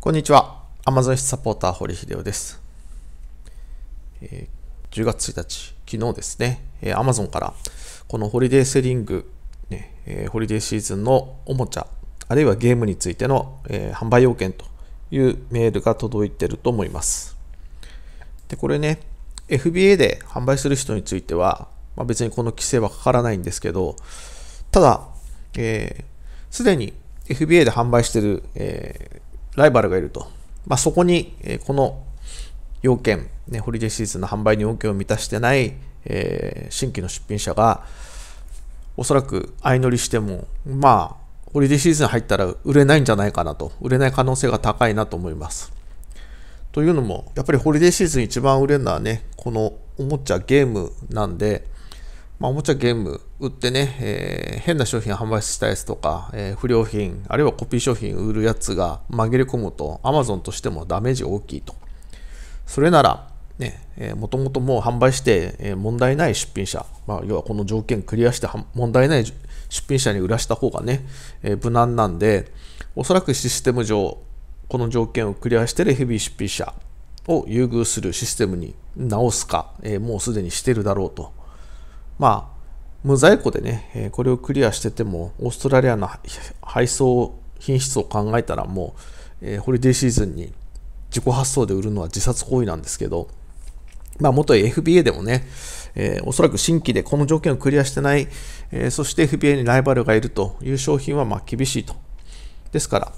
こんにちは。Amazon サポーター、堀秀夫です。10月1日、昨日ですね、アマ Amazon から、このホリデーセリング、えホリデーシーズンのおもちゃ、あるいはゲームについての、え販売要件というメールが届いていると思います。で、これね、FBA で販売する人については、まあ、別にこの規制はかからないんですけど、ただ、す、えー、で、に FBA で販売している、えーライバルがいると。まあ、そこに、えこの要件、ね、ホリデーシーズンの販売に要件を満たしてない、えー、新規の出品者が、おそらく相乗りしても、まあ、ホリデーシーズン入ったら売れないんじゃないかなと、売れない可能性が高いなと思います。というのも、やっぱりホリデーシーズン一番売れるのはね、このおもちゃゲームなんで、まあ、おもちゃゲーム売ってね、えー、変な商品販売したやつとか、えー、不良品、あるいはコピー商品売るやつが紛れ込むと、アマゾンとしてもダメージ大きいと。それなら、ね、えー、もともともう販売して、えー、問題ない出品者、まあ、要はこの条件クリアして問題ない出品者に売らした方がね、えー、無難なんで、おそらくシステム上、この条件をクリアしてるヘビー出品者を優遇するシステムに直すか、えー、もうすでにしてるだろうとまあ、無在庫でね、これをクリアしてても、オーストラリアの配送品質を考えたらもう、えー、ホリデーシーズンに自己発送で売るのは自殺行為なんですけど、まあ、元 FBA でもね、えー、おそらく新規でこの条件をクリアしてない、えー、そして FBA にライバルがいるという商品はま厳しいと。ですから、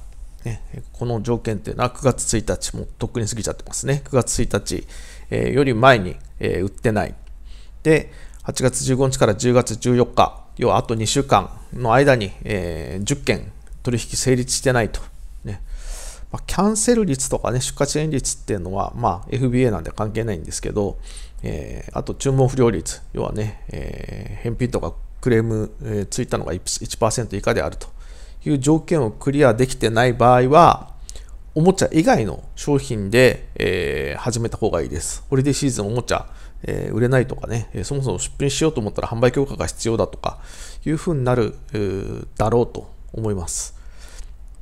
ね、この条件っていうのは9月1日、もとっくに過ぎちゃってますね。9月1日、えより前に、え売ってない。で、8月15日から10月14日、要はあと2週間の間に、えー、10件取引成立してないと。ねまあ、キャンセル率とか、ね、出荷遅延率っていうのは、まあ、FBA なんで関係ないんですけど、えー、あと注文不良率、要はね、えー、返品とかクレーム、えー、ついたのが 1%, 以下であるという条件をクリアできてない場合は、おもちゃ以外の商品で、えー、始めた方がいいです。ホリデーシーズンおもちゃ、えー、売れないとかね、えー、そもそも出品しようと思ったら販売許可が必要だとかいうふうになる、えー、だろうと思います。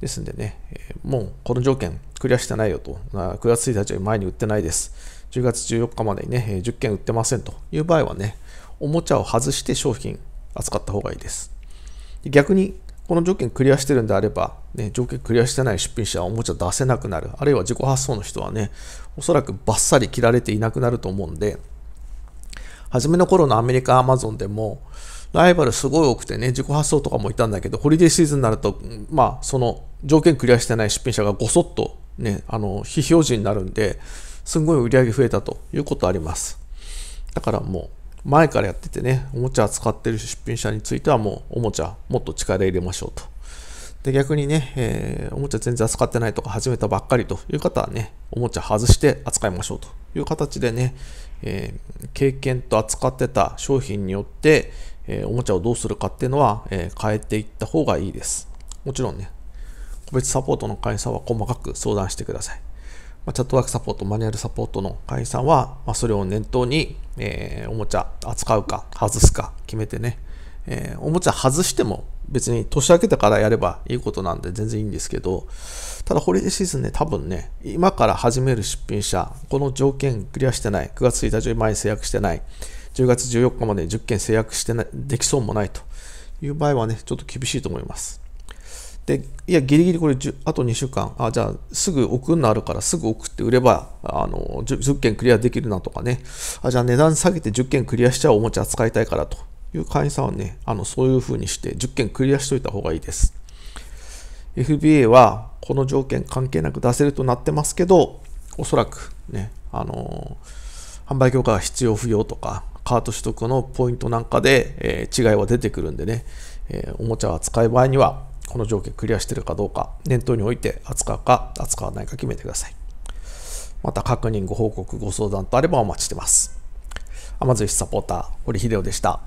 ですんでね、えー、もうこの条件クリアしてないよと、9月1日より前に売ってないです。10月14日までにね、10件売ってませんという場合はね、おもちゃを外して商品扱った方がいいです。逆にこの条件クリアしてるんであれば、ね、条件クリアしてない出品者はおもちゃ出せなくなる。あるいは自己発送の人はね、おそらくバッサリ切られていなくなると思うんで、初めの頃のアメリカアマゾンでも、ライバルすごい多くてね、自己発送とかもいたんだけど、ホリデーシーズンになると、まあ、その条件クリアしてない出品者がごそっとね、あの、非表示になるんで、すんごい売り上げ増えたということあります。だからもう、前からやっててね、おもちゃ扱ってる出品者についてはもうおもちゃもっと力入れましょうと。で、逆にね、えー、おもちゃ全然扱ってないとか始めたばっかりという方はね、おもちゃ外して扱いましょうという形でね、えー、経験と扱ってた商品によって、えー、おもちゃをどうするかっていうのは、え変えていった方がいいです。もちろんね、個別サポートの会社は細かく相談してください。まチャットワークサポート、マニュアルサポートの会んは、まそれを念頭に、えー、おもちゃ扱うか外すか決めてね、えー、おもちゃ外しても別に年明けてからやればいいことなんで全然いいんですけど、ただホリデーシーズンね、多分ね、今から始める出品者、この条件クリアしてない、9月1日前に制約してない、10月14日まで10件制約してない、できそうもないという場合はね、ちょっと厳しいと思います。でいやギリギリこれあと2週間あじゃあすぐ送るのあるからすぐ送って売ればあの 10, 10件クリアできるなとかねあじゃあ値段下げて10件クリアしちゃうおもちゃ扱いたいからという会員さんはねあのそういうふうにして10件クリアしといた方がいいです FBA はこの条件関係なく出せるとなってますけどおそらくねあの販売許可が必要不要とかカート取得のポイントなんかで、えー、違いは出てくるんでね、えー、おもちゃは使う場合にはこの条件クリアしているかどうか、念頭において扱うか扱わないか決めてください。また確認、ご報告、ご相談とあればお待ちしてます。アマゾンサポーター、堀秀夫でした。